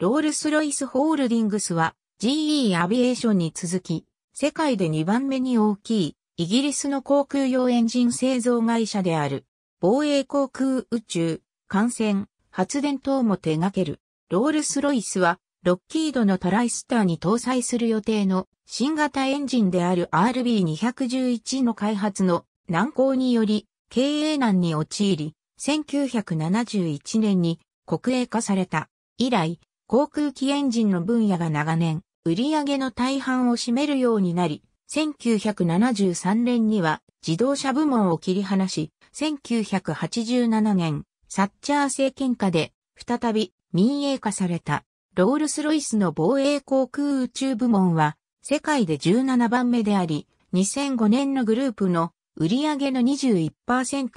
ロールス・ロイスホールディングスは GE アビエーションに続き、世界で2番目に大きいイギリスの航空用エンジン製造会社である、防衛航空宇宙、艦船、発電等も手掛ける。ロールス・ロイスは、ロッキードのトライスターに搭載する予定の新型エンジンである RB211 の開発の難航により経営難に陥り、1971年に国営化された。以来、航空機エンジンの分野が長年、売り上げの大半を占めるようになり、1973年には自動車部門を切り離し、1987年、サッチャー政権下で再び民営化されたロールスロイスの防衛航空宇宙部門は世界で17番目であり、2005年のグループの売上の21%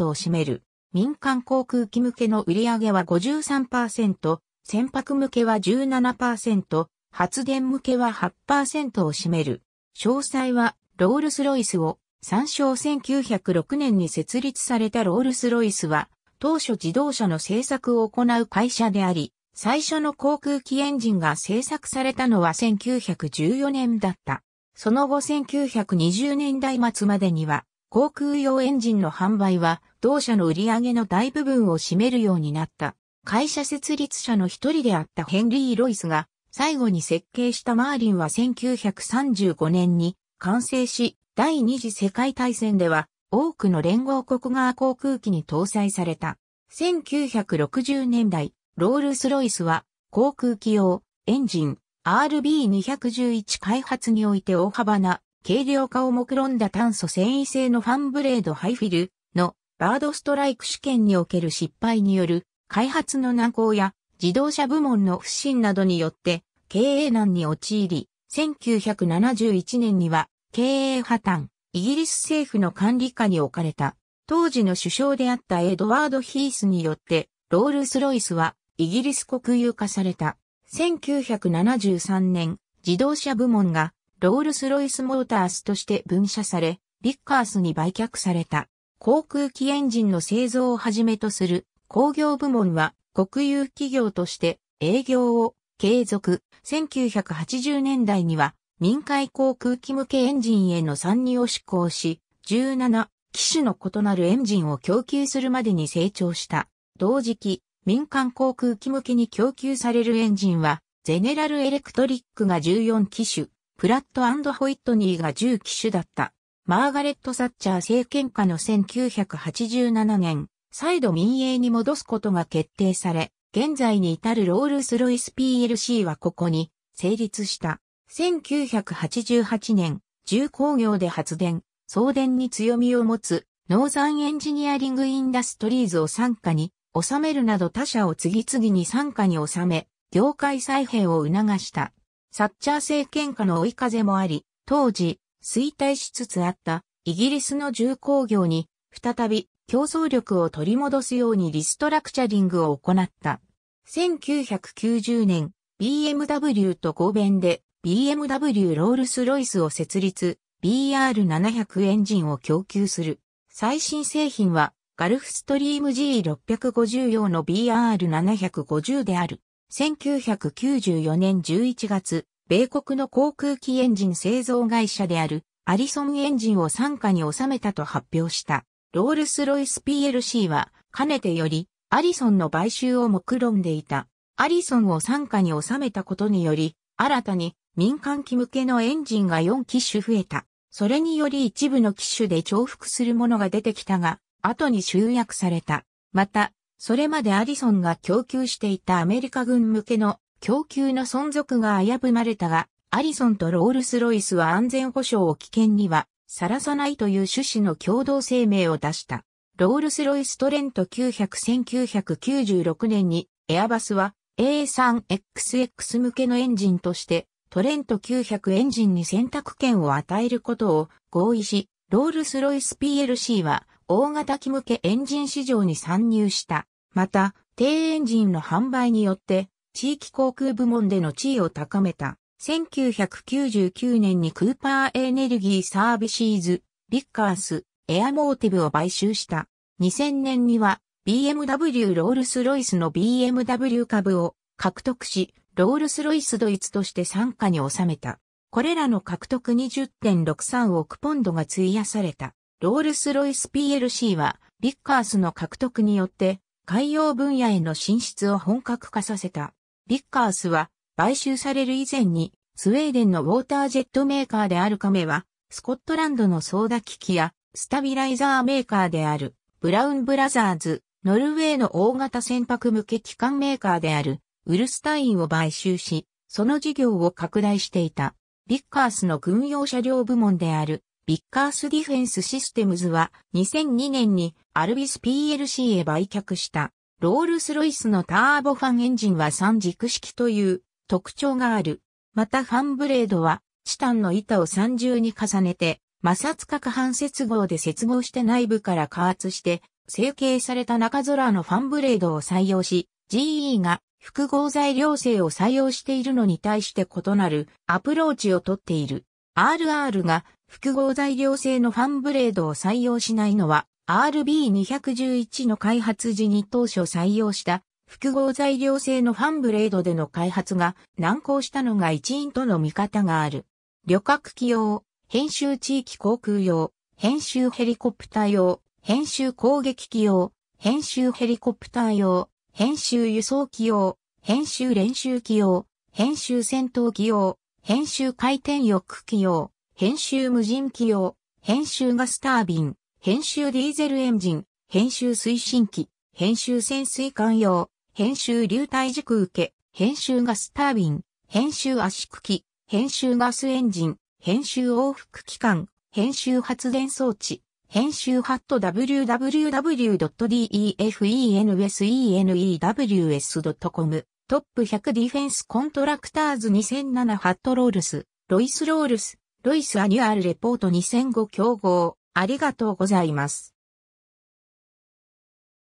を占める。民間航空機向けの売上は53%、船舶向けは17%、発電向けは8%を占める。詳細は、ロールスロイスを、参照1906年に設立されたロールスロイスは、当初自動車の製作を行う会社であり、最初の航空機エンジンが製作されたのは1914年だった。その後1920年代末までには、航空用エンジンの販売は、同社の売り上げの大部分を占めるようになった。会社設立者の一人であったヘンリー・ロイスが最後に設計したマーリンは1935年に完成し、第二次世界大戦では多くの連合国側航空機に搭載された。1960年代、ロールス・ロイスは航空機用エンジン RB211 開発において大幅な軽量化を目論んだ炭素繊維製のファンブレードハイフィルのバードストライク試験における失敗による開発の難航や自動車部門の不振などによって経営難に陥り、1971年には経営破綻、イギリス政府の管理下に置かれた。当時の首相であったエドワード・ヒースによって、ロールス・ロイスはイギリス国有化された。1973年、自動車部門がロールス・ロイス・モータースとして分社され、ビッカースに売却された。航空機エンジンの製造をはじめとする工業部門は国有企業として営業を継続。1980年代には民海航空機向けエンジンへの参入を施行し、17機種の異なるエンジンを供給するまでに成長した。同時期、民間航空機向けに供給されるエンジンは、ゼネラルエレクトリックが14機種、プラットホイットニーが10機種だった。マーガレット・サッチャー政権下の1987年、再度民営に戻すことが決定され、現在に至るロールスロイス PLC はここに成立した。1988年、重工業で発電、送電に強みを持つ、ノーザンエンジニアリングインダストリーズを傘下に収めるなど他社を次々に傘下に収め、業界再編を促した。サッチャー政権下の追い風もあり、当時、衰退しつつあったイギリスの重工業に再び競争力を取り戻すようにリストラクチャリングを行った。1990年、BMW と合弁で BMW ロールスロイスを設立、BR700 エンジンを供給する。最新製品は、ガルフストリーム G650 用の BR750 である。1994年11月、米国の航空機エンジン製造会社であるアリソンエンジンを傘下に収めたと発表した。ロールスロイス PLC は、かねてより、アリソンの買収を目論んでいた。アリソンを傘下に収めたことにより、新たに民間機向けのエンジンが4機種増えた。それにより一部の機種で重複するものが出てきたが、後に集約された。また、それまでアリソンが供給していたアメリカ軍向けの供給の存続が危ぶまれたが、アリソンとロールスロイスは安全保障を危険にはさらさないという趣旨の共同声明を出した。ロールスロイストレント900-1996年にエアバスは A3XX 向けのエンジンとしてトレント900エンジンに選択権を与えることを合意し、ロールスロイス PLC は大型機向けエンジン市場に参入した。また、低エンジンの販売によって地域航空部門での地位を高めた。1999年にクーパーエネルギーサービシーズ、ビッカース、エアモーティブを買収した。2000年には BMW ロールスロイスの BMW 株を獲得し、ロールスロイスドイツとして参加に収めた。これらの獲得2 0 6 3億ポンドが費やされた。ロールスロイス PLC は、ビッカースの獲得によって、海洋分野への進出を本格化させた。ビッカースは、買収される以前に、スウェーデンのウォータージェットメーカーであるカメは、スコットランドのソーダ機器や、スタビライザーメーカーである、ブラウンブラザーズ、ノルウェーの大型船舶向け機関メーカーである、ウルスタインを買収し、その事業を拡大していた。ビッカースの軍用車両部門である、ビッカースディフェンスシステムズは2002年にアルビス PLC へ売却した。ロールスロイスのターボファンエンジンは3軸式という特徴がある。またファンブレードは、チタンの板を三重に重ねて、摩擦角反接合で接合して内部から加圧して、成形された中空のファンブレードを採用し、GE が複合材料性を採用しているのに対して異なるアプローチをとっている。RR が複合材料性のファンブレードを採用しないのは RB211 の開発時に当初採用した複合材料製のファンブレードでの開発が難航したのが一因との見方がある。旅客機用、編集地域航空用、編集ヘリコプター用、編集攻撃機用、編集ヘリコプター用、編集輸送機用、編集練習機用、編集戦闘機用、編集回転翼機用、編集無人機用、編集ガスタービン、編集ディーゼルエンジン、編集推進機、編集潜水艦用、編集流体軸受け、編集ガスタービン、編集圧縮機、編集ガスエンジン、編集往復機関、編集発電装置、編集ハット www.defensenews.com トップ100ディフェンスコントラクターズ2007ハットロールス、ロイスロールス、ロイスアニュアルレポート2005競合、ありがとうございます。